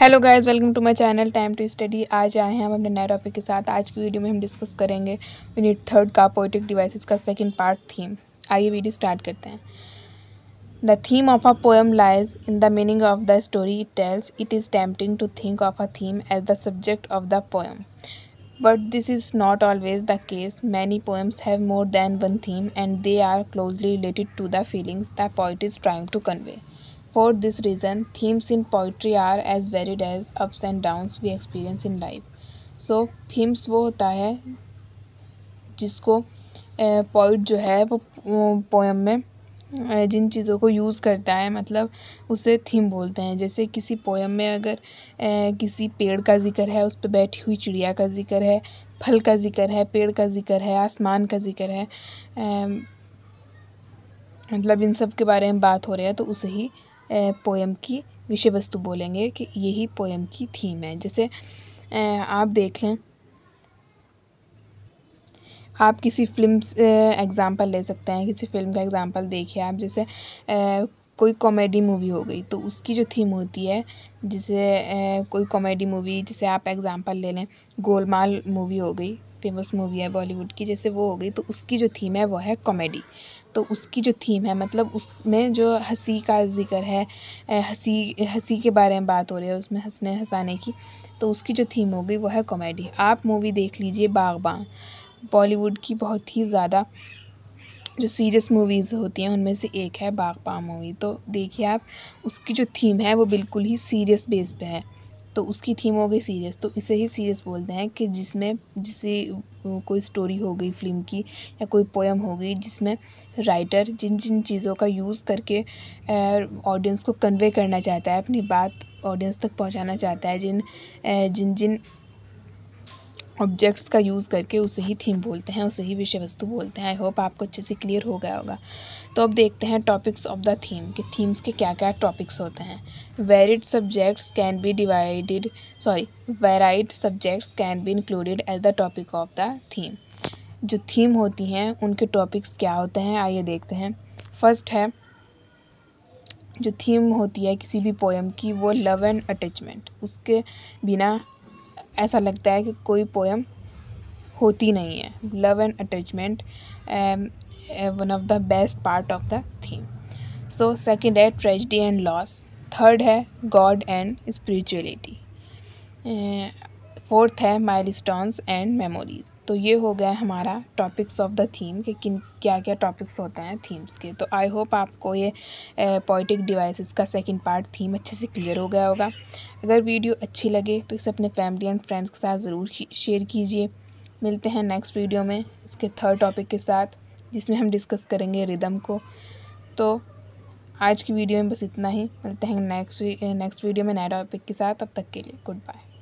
Hello guys welcome to my channel time to study आज आए हैं हम अपने नए टॉपिक के साथ आज की वीडियो में हम डिस्कस करेंगे यूनिट थर्ड का पोइटिक डिवाइसेस का सेकंड पार्ट थीम आइए वीडियो स्टार्ट करते हैं the theme of a poem lies in the meaning of the story it tells it is tempting to think of a theme as the subject of the poem but this is not always the case many poems have more than one theme and they are closely related to the feelings the poet is trying to convey For this reason, themes in poetry are as varied as ups and downs we experience in life. So so, themes वो होता है जिसको poet जो है वो poem में जिन चीज़ों को यूज़ करता है मतलब उसे थीम बोलते हैं जैसे किसी पोएम में अगर किसी पेड़ का जिक्र है उस पर बैठी हुई चिड़िया का जिक्र है फल का जिक्र है पेड़ का जिक्र है आसमान का जिक्र है मतलब इन सब के बारे में बात हो रही है तो उसे ही पोएम की विषय वस्तु बोलेंगे कि यही पोएम की थीम है जैसे आप देख लें आप किसी फिल्म एग्ज़ाम्पल ले सकते हैं किसी फिल्म का एग्ज़ाम्पल देखिए आप जैसे कोई कॉमेडी मूवी हो गई तो उसकी जो थीम होती है जैसे कोई कॉमेडी मूवी जैसे आप एग्ज़ाम्पल ले लें गोलमाल मूवी हो गई फेमस मूवी है बॉलीवुड की जैसे वो हो गई तो उसकी जो थीम है वो है कॉमेडी तो उसकी जो थीम है मतलब उसमें जो हंसी का ज़िक्र है हंसी हंसी के बारे में बात हो रही है उसमें हंसने हंसाने की तो उसकी जो थीम हो गई वो है कॉमेडी आप मूवी देख लीजिए बागबान बॉलीवुड की बहुत ही ज़्यादा जो सीरियस मूवीज़ होती हैं उनमें से एक है बागबान मूवी तो देखिए आप उसकी जो थीम है वो बिल्कुल ही सीरियस बेस पे है तो उसकी थीम हो गई सीरियस तो इसे ही सीरियस बोलते हैं कि जिसमें जिसे कोई स्टोरी हो गई फिल्म की या कोई पोएम हो गई जिसमें राइटर जिन जिन चीज़ों का यूज़ करके ऑडियंस को कन्वे करना चाहता है अपनी बात ऑडियंस तक पहुंचाना चाहता है जिन जिन जिन ऑब्जेक्ट्स का यूज़ करके उसे ही थीम बोलते हैं उसे ही विषय वस्तु बोलते हैं आई होप आपको अच्छे से क्लियर हो गया होगा तो अब देखते हैं टॉपिक्स ऑफ द थीम कि थीम्स के क्या क्या टॉपिक्स होते हैं varied subjects can be divided sorry varied subjects can be included as the topic of the theme जो थीम होती हैं उनके टॉपिक्स क्या होते हैं आइए देखते हैं फर्स्ट है जो थीम होती है किसी भी पोएम की वो लव एंड अटैचमेंट उसके बिना ऐसा लगता है कि कोई पोएम होती नहीं है love and attachment one of the best part of the theme so second है ट्रेजडी एंड लॉस थर्ड है गॉड एंड स्पिरिचुअलिटी फोर्थ है माइलस्टोन्स एंड मेमोरीज़ तो ये हो गया हमारा टॉपिक्स ऑफ द थीम कि किन क्या क्या टॉपिक्स होते हैं थीम्स के तो आई होप आपको ये पोइटिक डिवाइसेस का सेकंड पार्ट थीम अच्छे से क्लियर हो गया होगा अगर वीडियो अच्छी लगे तो इसे अपने फैमिली एंड फ्रेंड्स के साथ ज़रूर शेयर कीजिए मिलते हैं नेक्स्ट वीडियो में इसके थर्ड टॉपिक के साथ जिसमें हम डिस्कस करेंगे रिदम को तो आज की वीडियो में बस इतना ही मिलते हैं नेक्स्ट नेक्स्ट वीडियो में नए टॉपिक के साथ अब तक के लिए गुड बाय